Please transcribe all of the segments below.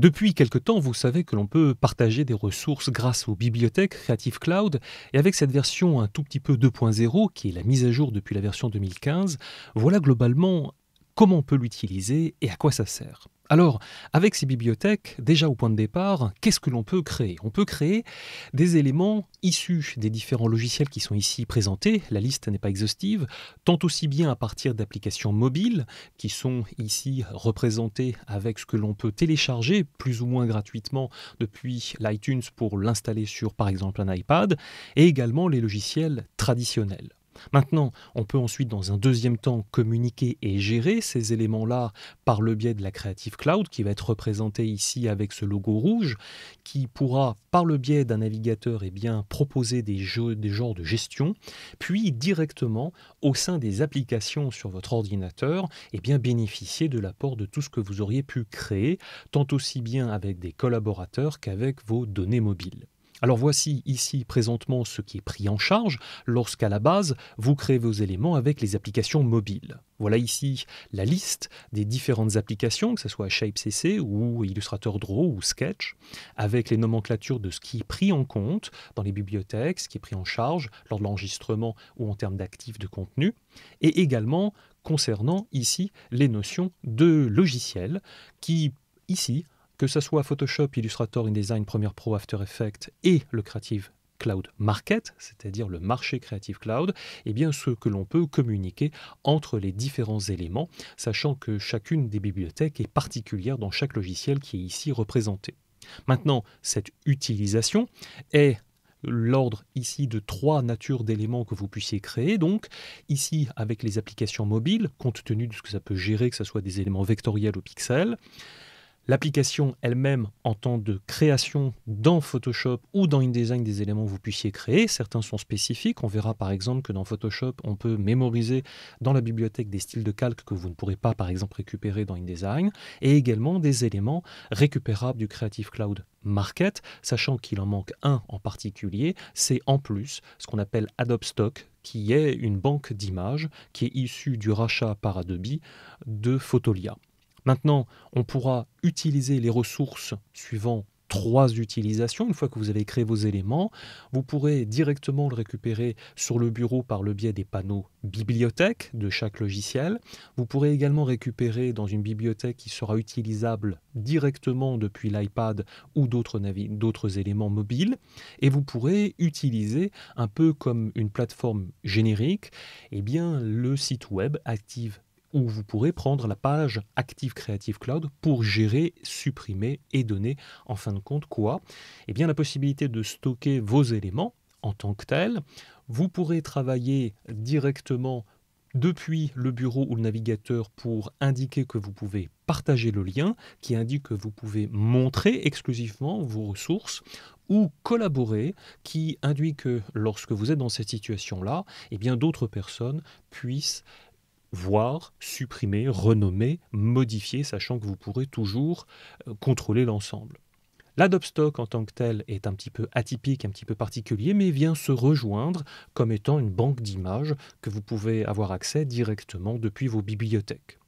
Depuis quelque temps, vous savez que l'on peut partager des ressources grâce aux bibliothèques Creative Cloud, et avec cette version un tout petit peu 2.0, qui est la mise à jour depuis la version 2015, voilà globalement comment on peut l'utiliser et à quoi ça sert. Alors, avec ces bibliothèques, déjà au point de départ, qu'est-ce que l'on peut créer On peut créer des éléments issus des différents logiciels qui sont ici présentés. La liste n'est pas exhaustive, tant aussi bien à partir d'applications mobiles qui sont ici représentées avec ce que l'on peut télécharger plus ou moins gratuitement depuis l'iTunes pour l'installer sur par exemple un iPad, et également les logiciels traditionnels. Maintenant, on peut ensuite, dans un deuxième temps, communiquer et gérer ces éléments-là par le biais de la Creative Cloud, qui va être représentée ici avec ce logo rouge, qui pourra, par le biais d'un navigateur, et eh bien, proposer des, jeux, des genres de gestion, puis directement, au sein des applications sur votre ordinateur, et eh bien, bénéficier de l'apport de tout ce que vous auriez pu créer, tant aussi bien avec des collaborateurs qu'avec vos données mobiles. Alors voici ici présentement ce qui est pris en charge lorsqu'à la base, vous créez vos éléments avec les applications mobiles. Voilà ici la liste des différentes applications, que ce soit ShapeCC ou Illustrator Draw ou Sketch, avec les nomenclatures de ce qui est pris en compte dans les bibliothèques, ce qui est pris en charge lors de l'enregistrement ou en termes d'actifs de contenu, et également concernant ici les notions de logiciels qui, ici, que ce soit Photoshop, Illustrator, InDesign, Premiere Pro, After Effects et le Creative Cloud Market, c'est-à-dire le marché Creative Cloud, et eh bien ce que l'on peut communiquer entre les différents éléments, sachant que chacune des bibliothèques est particulière dans chaque logiciel qui est ici représenté. Maintenant, cette utilisation est l'ordre ici de trois natures d'éléments que vous puissiez créer. Donc ici avec les applications mobiles, compte tenu de ce que ça peut gérer, que ce soit des éléments vectoriels ou pixels l'application elle-même en temps de création dans Photoshop ou dans InDesign des éléments que vous puissiez créer. Certains sont spécifiques. On verra par exemple que dans Photoshop, on peut mémoriser dans la bibliothèque des styles de calque que vous ne pourrez pas par exemple récupérer dans InDesign et également des éléments récupérables du Creative Cloud Market, sachant qu'il en manque un en particulier, c'est en plus ce qu'on appelle Adobe Stock, qui est une banque d'images qui est issue du rachat par Adobe de Photolia. Maintenant, on pourra utiliser les ressources suivant trois utilisations. Une fois que vous avez créé vos éléments, vous pourrez directement le récupérer sur le bureau par le biais des panneaux bibliothèque de chaque logiciel. Vous pourrez également récupérer dans une bibliothèque qui sera utilisable directement depuis l'iPad ou d'autres éléments mobiles. Et vous pourrez utiliser, un peu comme une plateforme générique, eh bien, le site web Active où vous pourrez prendre la page Active Creative Cloud pour gérer, supprimer et donner en fin de compte quoi Eh bien la possibilité de stocker vos éléments en tant que tels. Vous pourrez travailler directement depuis le bureau ou le navigateur pour indiquer que vous pouvez partager le lien qui indique que vous pouvez montrer exclusivement vos ressources ou collaborer qui induit que lorsque vous êtes dans cette situation-là, eh bien d'autres personnes puissent voir, supprimer, renommer, modifier, sachant que vous pourrez toujours euh, contrôler l'ensemble. L'Adobe en tant que tel est un petit peu atypique, un petit peu particulier, mais vient se rejoindre comme étant une banque d'images que vous pouvez avoir accès directement depuis vos bibliothèques.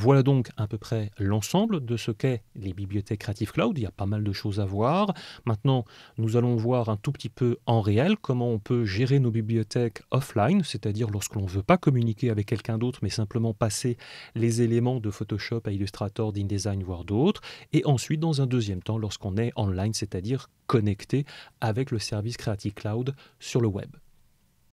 Voilà donc à peu près l'ensemble de ce qu'est les bibliothèques Creative Cloud. Il y a pas mal de choses à voir. Maintenant, nous allons voir un tout petit peu en réel comment on peut gérer nos bibliothèques offline, c'est-à-dire lorsque l'on ne veut pas communiquer avec quelqu'un d'autre, mais simplement passer les éléments de Photoshop à Illustrator, d'InDesign, voire d'autres. Et ensuite, dans un deuxième temps, lorsqu'on est online, c'est-à-dire connecté avec le service Creative Cloud sur le web.